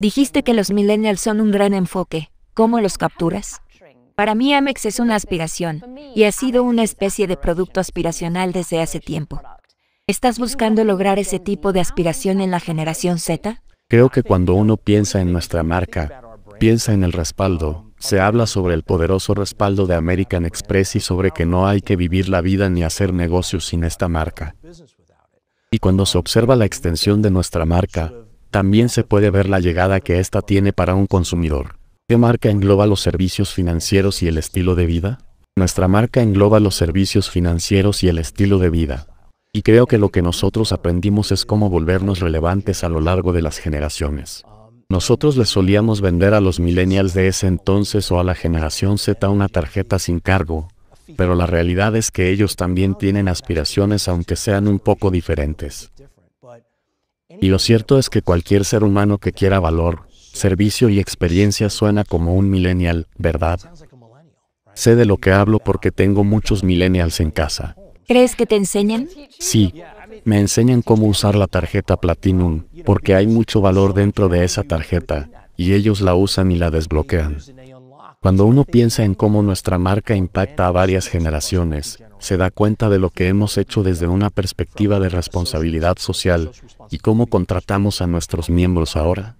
Dijiste que los millennials son un gran enfoque. ¿Cómo los capturas? Para mí Amex es una aspiración y ha sido una especie de producto aspiracional desde hace tiempo. ¿Estás buscando lograr ese tipo de aspiración en la generación Z? Creo que cuando uno piensa en nuestra marca, piensa en el respaldo, se habla sobre el poderoso respaldo de American Express y sobre que no hay que vivir la vida ni hacer negocios sin esta marca. Y cuando se observa la extensión de nuestra marca, también se puede ver la llegada que esta tiene para un consumidor. ¿Qué marca engloba los servicios financieros y el estilo de vida? Nuestra marca engloba los servicios financieros y el estilo de vida. Y creo que lo que nosotros aprendimos es cómo volvernos relevantes a lo largo de las generaciones. Nosotros les solíamos vender a los millennials de ese entonces o a la generación Z una tarjeta sin cargo, pero la realidad es que ellos también tienen aspiraciones aunque sean un poco diferentes. Y lo cierto es que cualquier ser humano que quiera valor, servicio y experiencia suena como un millennial, ¿verdad? Sé de lo que hablo porque tengo muchos millennials en casa. ¿Crees que te enseñan? Sí, me enseñan cómo usar la tarjeta Platinum, porque hay mucho valor dentro de esa tarjeta, y ellos la usan y la desbloquean. Cuando uno piensa en cómo nuestra marca impacta a varias generaciones, se da cuenta de lo que hemos hecho desde una perspectiva de responsabilidad social y cómo contratamos a nuestros miembros ahora.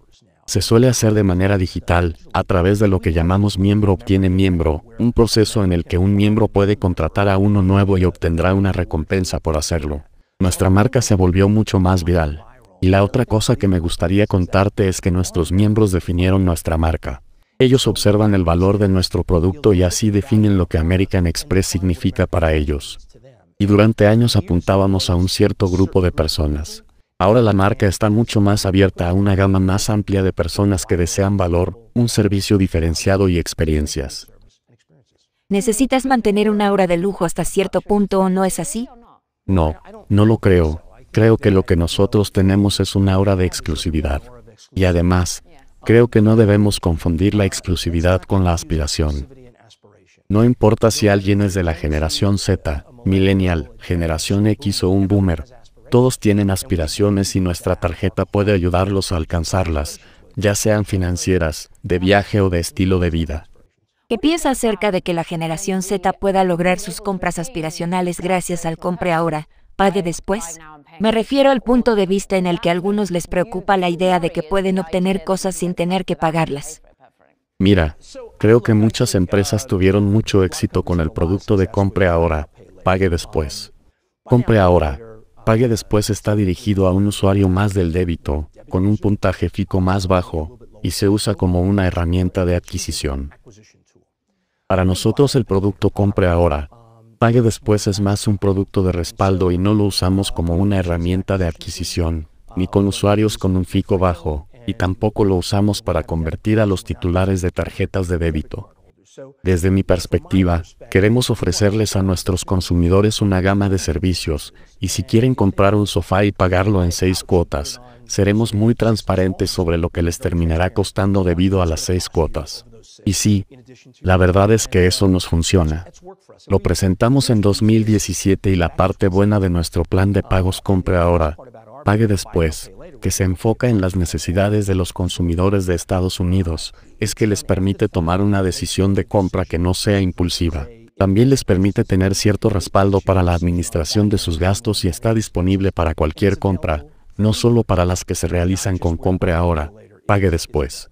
Se suele hacer de manera digital, a través de lo que llamamos miembro obtiene miembro, un proceso en el que un miembro puede contratar a uno nuevo y obtendrá una recompensa por hacerlo. Nuestra marca se volvió mucho más viral. Y la otra cosa que me gustaría contarte es que nuestros miembros definieron nuestra marca. Ellos observan el valor de nuestro producto y así definen lo que American Express significa para ellos. Y durante años apuntábamos a un cierto grupo de personas. Ahora la marca está mucho más abierta a una gama más amplia de personas que desean valor, un servicio diferenciado y experiencias. ¿Necesitas mantener una aura de lujo hasta cierto punto o no es así? No, no lo creo. Creo que lo que nosotros tenemos es una aura de exclusividad. Y además, Creo que no debemos confundir la exclusividad con la aspiración. No importa si alguien es de la generación Z, millennial, generación X o un boomer, todos tienen aspiraciones y nuestra tarjeta puede ayudarlos a alcanzarlas, ya sean financieras, de viaje o de estilo de vida. ¿Qué piensa acerca de que la generación Z pueda lograr sus compras aspiracionales gracias al Compre Ahora, pague después? Me refiero al punto de vista en el que a algunos les preocupa la idea de que pueden obtener cosas sin tener que pagarlas. Mira, creo que muchas empresas tuvieron mucho éxito con el producto de compre ahora, pague después. Compre ahora, pague después está dirigido a un usuario más del débito, con un puntaje fijo más bajo, y se usa como una herramienta de adquisición. Para nosotros el producto compre ahora, pague después es más un producto de respaldo y no lo usamos como una herramienta de adquisición, ni con usuarios con un fico bajo, y tampoco lo usamos para convertir a los titulares de tarjetas de débito. Desde mi perspectiva, queremos ofrecerles a nuestros consumidores una gama de servicios, y si quieren comprar un sofá y pagarlo en seis cuotas, seremos muy transparentes sobre lo que les terminará costando debido a las seis cuotas. Y sí, la verdad es que eso nos funciona. Lo presentamos en 2017 y la parte buena de nuestro plan de pagos compre ahora, pague después, que se enfoca en las necesidades de los consumidores de Estados Unidos, es que les permite tomar una decisión de compra que no sea impulsiva. También les permite tener cierto respaldo para la administración de sus gastos y está disponible para cualquier compra, no solo para las que se realizan con compre ahora, pague después.